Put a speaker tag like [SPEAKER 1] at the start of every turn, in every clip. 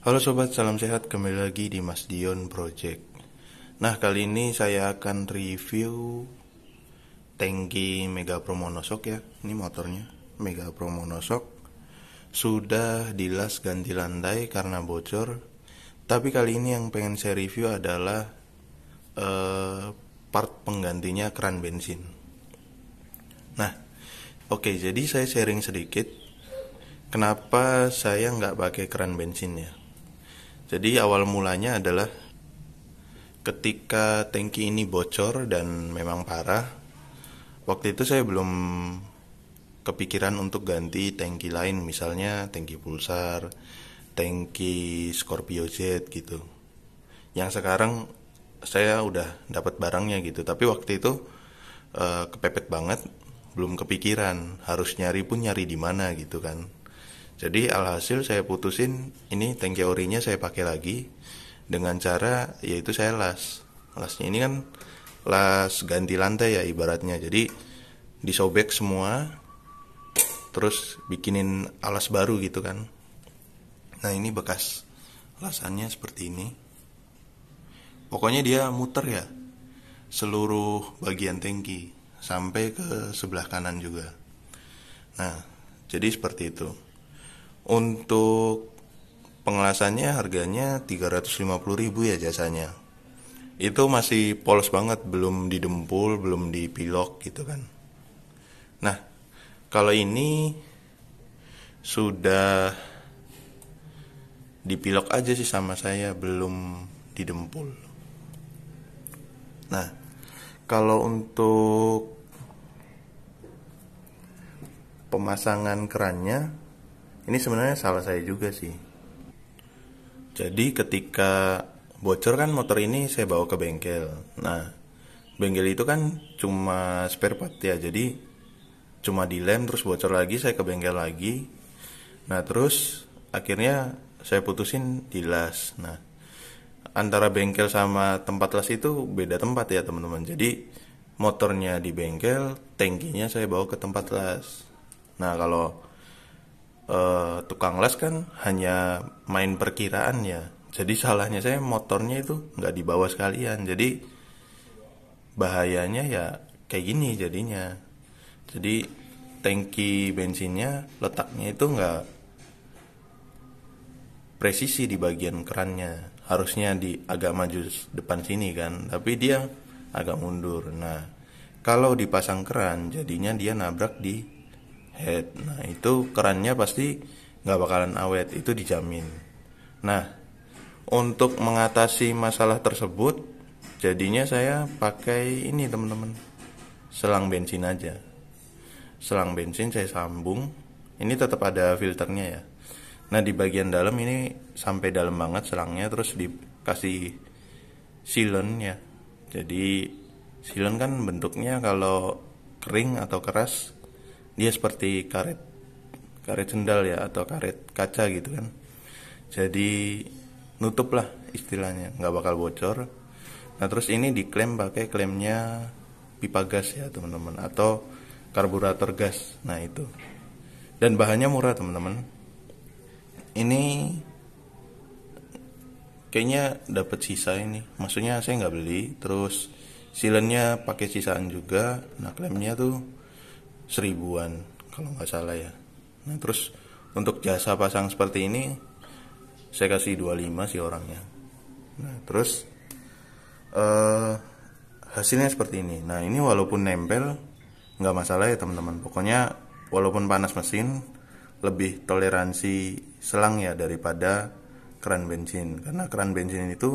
[SPEAKER 1] Halo sobat, salam sehat kembali lagi di Mas Dion Project. Nah, kali ini saya akan review tangki Mega Pro Monosok ya. Ini motornya Mega Pro Monosok. Sudah dilas ganti lantai karena bocor. Tapi kali ini yang pengen saya review adalah eh, part penggantinya keran bensin. Nah, oke, okay, jadi saya sharing sedikit kenapa saya nggak pakai keran bensin ya jadi awal mulanya adalah ketika tanki ini bocor dan memang parah, waktu itu saya belum kepikiran untuk ganti tanki lain, misalnya tanki Pulsar, tanki Scorpio Jet gitu. Yang sekarang saya udah dapat barangnya gitu, tapi waktu itu uh, kepepet banget, belum kepikiran, harus nyari pun nyari di mana gitu kan. Jadi alhasil saya putusin ini tangki orinya saya pakai lagi dengan cara yaitu saya las. Lasnya ini kan las ganti lantai ya ibaratnya. Jadi disobek semua terus bikinin alas baru gitu kan. Nah, ini bekas lasannya seperti ini. Pokoknya dia muter ya seluruh bagian tangki sampai ke sebelah kanan juga. Nah, jadi seperti itu. Untuk pengelasannya harganya 350.000 ya jasanya. Itu masih polos banget, belum didempul, belum dipilok gitu kan. Nah, kalau ini sudah dipilok aja sih sama saya belum didempul. Nah, kalau untuk pemasangan kerannya ini sebenarnya salah saya juga sih jadi ketika bocor kan motor ini saya bawa ke bengkel nah bengkel itu kan cuma spare part ya jadi cuma dilem terus bocor lagi saya ke bengkel lagi nah terus akhirnya saya putusin di las nah antara bengkel sama tempat las itu beda tempat ya teman-teman jadi motornya di bengkel tangkinya saya bawa ke tempat las nah kalau uh, tukang les kan hanya main perkiraan ya jadi salahnya saya motornya itu nggak dibawa sekalian jadi bahayanya ya kayak gini jadinya jadi tangki bensinnya letaknya itu nggak presisi di bagian kerannya harusnya di agak maju depan sini kan tapi dia agak mundur nah kalau dipasang keran jadinya dia nabrak di head nah itu kerannya pasti nggak bakalan awet itu dijamin nah untuk mengatasi masalah tersebut jadinya saya pakai ini teman-teman selang bensin aja selang bensin saya sambung ini tetap ada filternya ya nah di bagian dalam ini sampai dalam banget selangnya terus dikasih silen ya jadi silen kan bentuknya kalau kering atau keras dia seperti karet karet sendal ya atau karet kaca gitu kan jadi nutup lah istilahnya nggak bakal bocor nah terus ini diklaim pakai klaimnya pipa gas ya teman-teman atau karburator gas nah itu dan bahannya murah teman-teman ini kayaknya dapat sisa ini maksudnya saya nggak beli terus silennya pakai sisaan juga nah klaimnya tuh seribuan kalau nggak salah ya nah terus untuk jasa pasang seperti ini saya kasih 25 sih orangnya nah terus uh, hasilnya seperti ini nah ini walaupun nempel nggak masalah ya teman-teman pokoknya walaupun panas mesin lebih toleransi selang ya daripada keran bensin karena keran bensin itu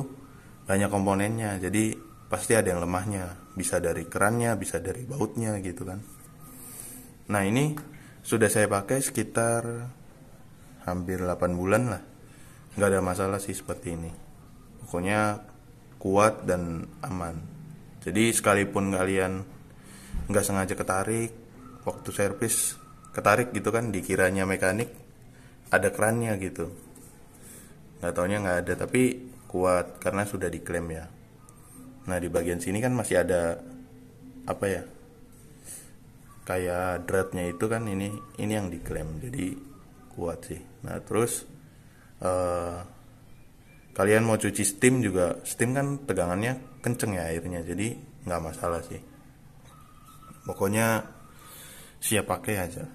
[SPEAKER 1] banyak komponennya jadi pasti ada yang lemahnya bisa dari kerannya bisa dari bautnya gitu kan Nah ini sudah saya pakai sekitar hampir 8 bulan lah. Nggak ada masalah sih seperti ini. Pokoknya kuat dan aman. Jadi sekalipun kalian nggak sengaja ketarik waktu servis ketarik gitu kan dikiranya mekanik ada kerannya gitu nggak taunya nggak ada tapi kuat karena sudah diklaim ya nah di bagian sini kan masih ada apa ya kayak dreadnya itu kan ini ini yang diklaim jadi kuat sih nah terus uh, kalian mau cuci steam juga steam kan tegangannya kenceng ya airnya jadi nggak masalah sih pokoknya siap pakai aja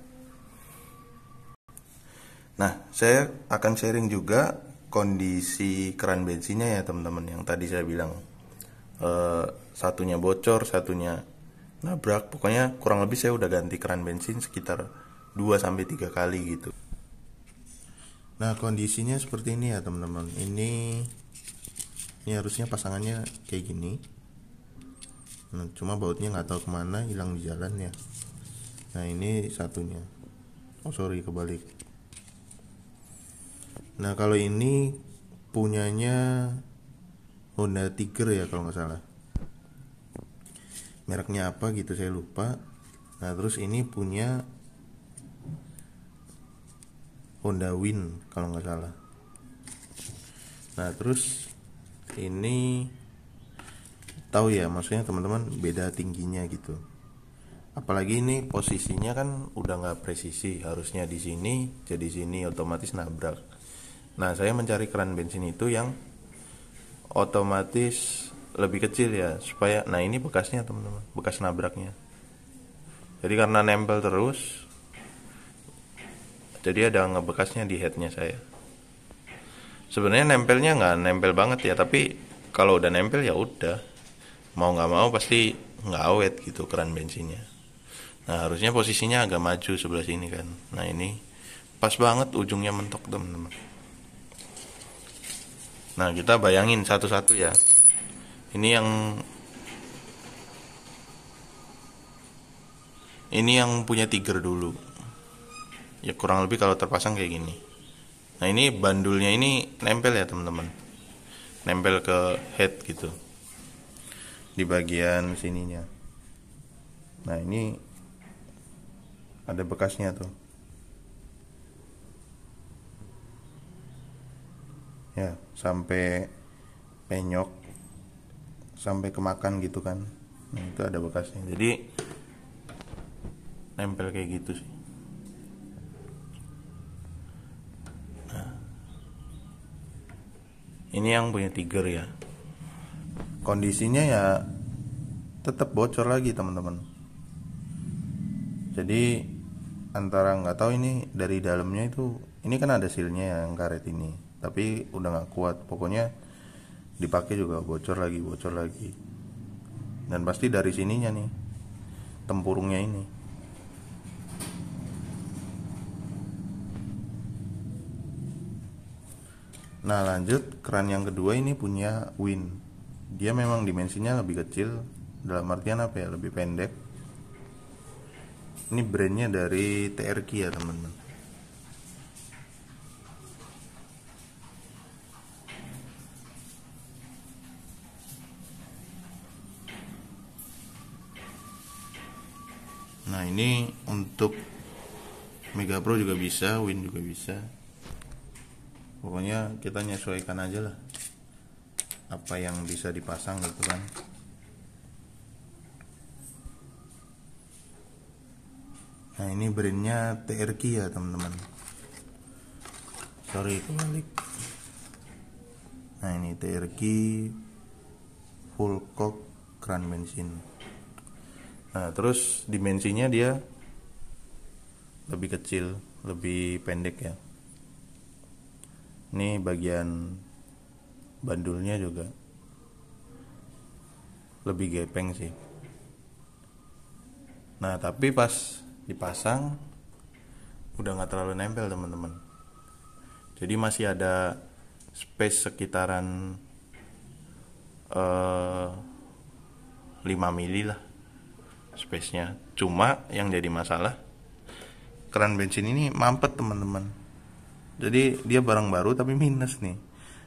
[SPEAKER 1] nah saya akan sharing juga kondisi keran bensinnya ya teman-teman yang tadi saya bilang uh, satunya bocor satunya nabrak pokoknya kurang lebih saya udah ganti keran bensin sekitar 2 sampai 3 kali gitu. Nah, kondisinya seperti ini ya, teman-teman. Ini ini harusnya pasangannya kayak gini. Nah, cuma bautnya nggak tahu kemana hilang di jalan ya. Nah, ini satunya. Oh, sorry kebalik. Nah, kalau ini punyanya Honda Tiger ya kalau nggak salah mereknya apa gitu saya lupa nah terus ini punya Honda Win kalau nggak salah nah terus ini tahu ya maksudnya teman-teman beda tingginya gitu apalagi ini posisinya kan udah nggak presisi harusnya di sini jadi sini otomatis nabrak nah saya mencari keran bensin itu yang otomatis lebih kecil ya supaya nah ini bekasnya teman-teman bekas nabraknya jadi karena nempel terus jadi ada ngebekasnya di headnya saya sebenarnya nempelnya nggak nempel banget ya tapi kalau udah nempel ya udah mau nggak mau pasti nggak awet gitu keran bensinnya nah harusnya posisinya agak maju sebelah sini kan nah ini pas banget ujungnya mentok teman-teman nah kita bayangin satu-satu ya ini yang ini yang punya tiger dulu ya kurang lebih kalau terpasang kayak gini nah ini bandulnya ini nempel ya teman-teman nempel ke head gitu di bagian sininya nah ini ada bekasnya tuh ya sampai penyok sampai kemakan gitu kan nah itu ada bekasnya jadi nempel kayak gitu sih nah, ini yang punya tiger ya kondisinya ya tetap bocor lagi teman-teman jadi antara nggak tahu ini dari dalamnya itu ini kan ada silnya yang karet ini tapi udah nggak kuat pokoknya dipakai juga bocor lagi bocor lagi dan pasti dari sininya nih tempurungnya ini nah lanjut keran yang kedua ini punya Win dia memang dimensinya lebih kecil dalam artian apa ya lebih pendek ini brandnya dari TRQ ya teman-teman nah ini untuk Mega Pro juga bisa Win juga bisa pokoknya kita nyesuaikan aja lah apa yang bisa dipasang gitu kan nah ini brandnya TRQ ya teman-teman sorry kembali. nah ini TRQ full cock kran bensin Nah, terus dimensinya dia lebih kecil, lebih pendek ya. Ini bagian bandulnya juga lebih gepeng sih. Nah, tapi pas dipasang udah nggak terlalu nempel teman-teman. Jadi masih ada space sekitaran uh, eh, 5 mili lah space-nya. Cuma yang jadi masalah keran bensin ini mampet teman-teman. Jadi dia barang baru tapi minus nih.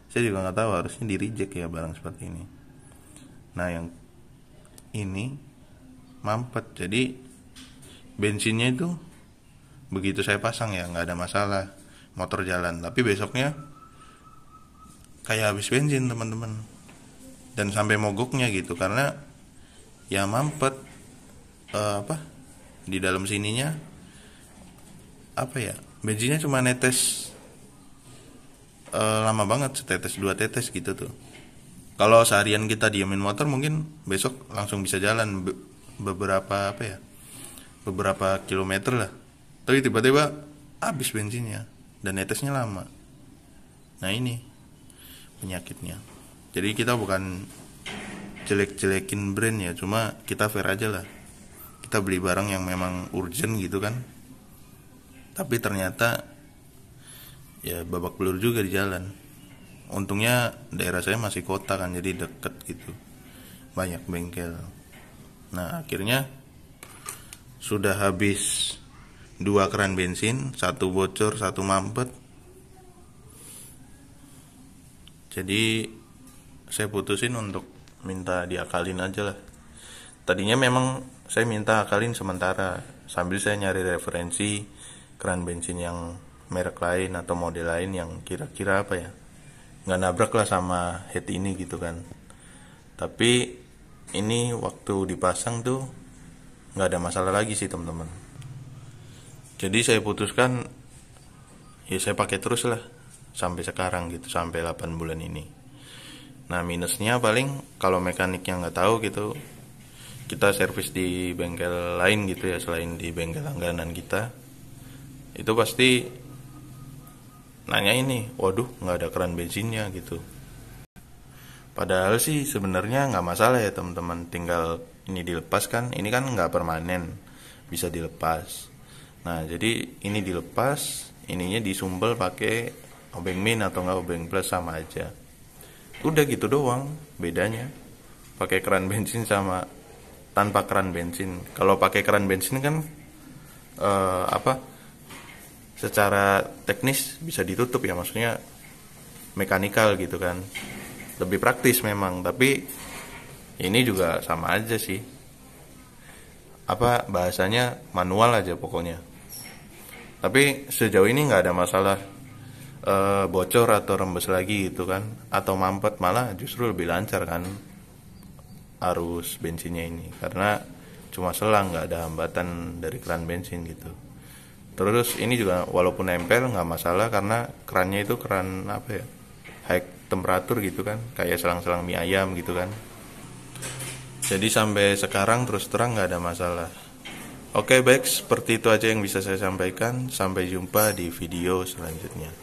[SPEAKER 1] Saya juga nggak tahu harusnya di reject ya barang seperti ini. Nah yang ini mampet. Jadi bensinnya itu begitu saya pasang ya nggak ada masalah motor jalan tapi besoknya kayak habis bensin teman-teman dan sampai mogoknya gitu karena ya mampet uh, apa di dalam sininya apa ya bensinnya cuma netes uh, lama banget setetes dua tetes gitu tuh kalau seharian kita diamin motor mungkin besok langsung bisa jalan be beberapa apa ya beberapa kilometer lah tapi tiba-tiba habis bensinnya dan netesnya lama nah ini penyakitnya jadi kita bukan jelek-jelekin brand ya cuma kita fair aja lah kita beli barang yang memang urgent gitu kan tapi ternyata ya babak belur juga di jalan untungnya daerah saya masih kota kan jadi deket gitu banyak bengkel nah akhirnya sudah habis dua keran bensin satu bocor satu mampet jadi saya putusin untuk minta diakalin aja lah tadinya memang saya minta akalin sementara sambil saya nyari referensi keran bensin yang merek lain atau model lain yang kira-kira apa ya nggak nabrak lah sama head ini gitu kan tapi ini waktu dipasang tuh nggak ada masalah lagi sih teman-teman jadi saya putuskan ya saya pakai terus lah sampai sekarang gitu sampai 8 bulan ini nah minusnya paling kalau mekaniknya nggak tahu gitu kita servis di bengkel lain gitu ya selain di bengkel langganan kita itu pasti nanya ini waduh nggak ada keran bensinnya gitu padahal sih sebenarnya nggak masalah ya teman-teman tinggal ini dilepaskan ini kan nggak permanen bisa dilepas nah jadi ini dilepas ininya disumbel pakai obeng min atau nggak obeng plus sama aja udah gitu doang bedanya pakai keran bensin sama tanpa keran bensin. Kalau pakai keran bensin kan uh, apa? Secara teknis bisa ditutup ya, maksudnya mekanikal gitu kan. Lebih praktis memang, tapi ini juga sama aja sih. Apa bahasanya manual aja pokoknya. Tapi sejauh ini nggak ada masalah uh, bocor atau rembes lagi gitu kan, atau mampet malah justru lebih lancar kan arus bensinnya ini karena cuma selang nggak ada hambatan dari keran bensin gitu terus ini juga walaupun nempel nggak masalah karena kerannya itu keran apa ya high temperatur gitu kan kayak selang-selang mie ayam gitu kan jadi sampai sekarang terus terang nggak ada masalah oke baik seperti itu aja yang bisa saya sampaikan sampai jumpa di video selanjutnya